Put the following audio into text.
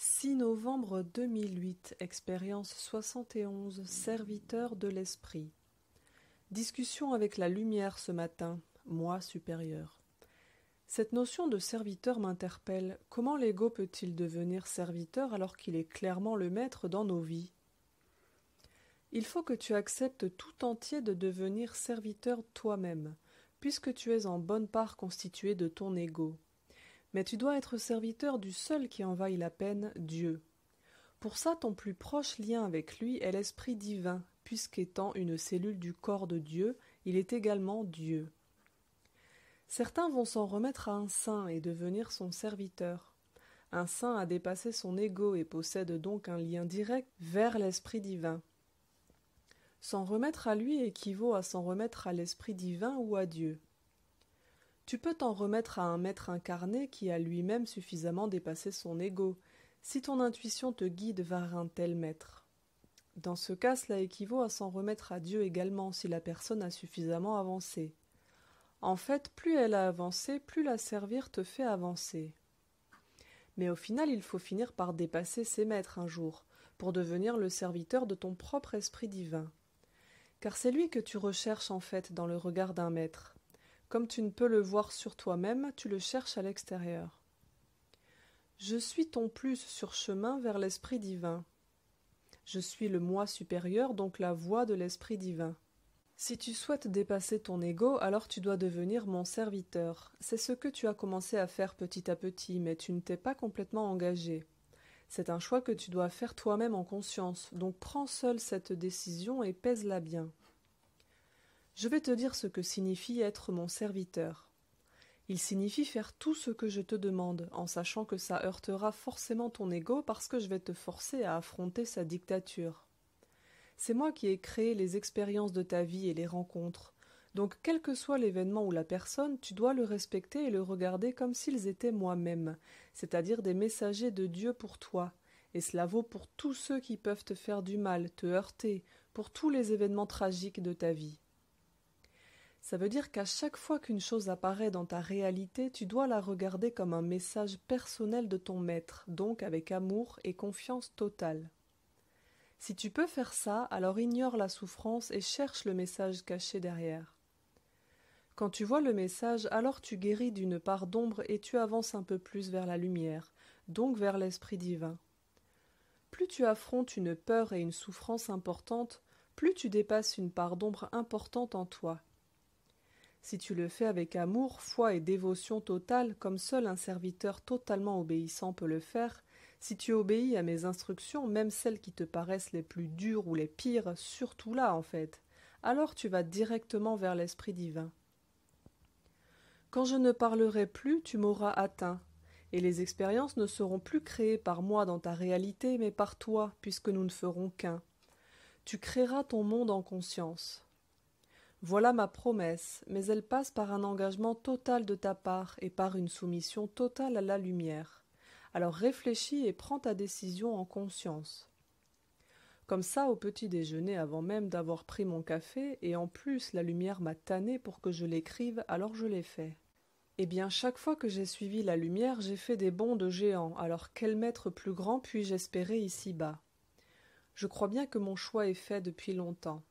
6 novembre 2008, expérience 71, serviteur de l'esprit. Discussion avec la lumière ce matin, moi supérieur. Cette notion de serviteur m'interpelle. Comment l'ego peut-il devenir serviteur alors qu'il est clairement le maître dans nos vies Il faut que tu acceptes tout entier de devenir serviteur toi-même, puisque tu es en bonne part constitué de ton ego mais tu dois être serviteur du seul qui envahit la peine, Dieu. Pour ça, ton plus proche lien avec lui est l'Esprit divin, puisqu'étant une cellule du corps de Dieu, il est également Dieu. Certains vont s'en remettre à un saint et devenir son serviteur. Un saint a dépassé son ego et possède donc un lien direct vers l'Esprit divin. S'en remettre à lui équivaut à s'en remettre à l'Esprit divin ou à Dieu. Tu peux t'en remettre à un maître incarné qui a lui-même suffisamment dépassé son ego, si ton intuition te guide vers un tel maître. Dans ce cas, cela équivaut à s'en remettre à Dieu également si la personne a suffisamment avancé. En fait, plus elle a avancé, plus la servir te fait avancer. Mais au final, il faut finir par dépasser ses maîtres un jour, pour devenir le serviteur de ton propre esprit divin. Car c'est lui que tu recherches en fait dans le regard d'un maître. Comme tu ne peux le voir sur toi-même, tu le cherches à l'extérieur. Je suis ton plus sur chemin vers l'esprit divin. Je suis le moi supérieur, donc la voix de l'esprit divin. Si tu souhaites dépasser ton ego, alors tu dois devenir mon serviteur. C'est ce que tu as commencé à faire petit à petit, mais tu ne t'es pas complètement engagé. C'est un choix que tu dois faire toi-même en conscience, donc prends seul cette décision et pèse-la bien. Je vais te dire ce que signifie être mon serviteur. Il signifie faire tout ce que je te demande, en sachant que ça heurtera forcément ton ego parce que je vais te forcer à affronter sa dictature. C'est moi qui ai créé les expériences de ta vie et les rencontres. Donc quel que soit l'événement ou la personne, tu dois le respecter et le regarder comme s'ils étaient moi-même, c'est-à-dire des messagers de Dieu pour toi. Et cela vaut pour tous ceux qui peuvent te faire du mal, te heurter, pour tous les événements tragiques de ta vie. Ça veut dire qu'à chaque fois qu'une chose apparaît dans ta réalité, tu dois la regarder comme un message personnel de ton maître, donc avec amour et confiance totale. Si tu peux faire ça, alors ignore la souffrance et cherche le message caché derrière. Quand tu vois le message, alors tu guéris d'une part d'ombre et tu avances un peu plus vers la lumière, donc vers l'esprit divin. Plus tu affrontes une peur et une souffrance importante, plus tu dépasses une part d'ombre importante en toi, si tu le fais avec amour, foi et dévotion totale, comme seul un serviteur totalement obéissant peut le faire, si tu obéis à mes instructions, même celles qui te paraissent les plus dures ou les pires, surtout là en fait, alors tu vas directement vers l'Esprit divin. Quand je ne parlerai plus, tu m'auras atteint, et les expériences ne seront plus créées par moi dans ta réalité, mais par toi, puisque nous ne ferons qu'un. Tu créeras ton monde en conscience voilà ma promesse, mais elle passe par un engagement total de ta part et par une soumission totale à la lumière. Alors réfléchis et prends ta décision en conscience. Comme ça, au petit déjeuner, avant même d'avoir pris mon café, et en plus la lumière m'a tanné pour que je l'écrive, alors je l'ai fait. Eh bien, chaque fois que j'ai suivi la lumière, j'ai fait des bonds de géant, alors quel maître plus grand puis-je espérer ici-bas Je crois bien que mon choix est fait depuis longtemps.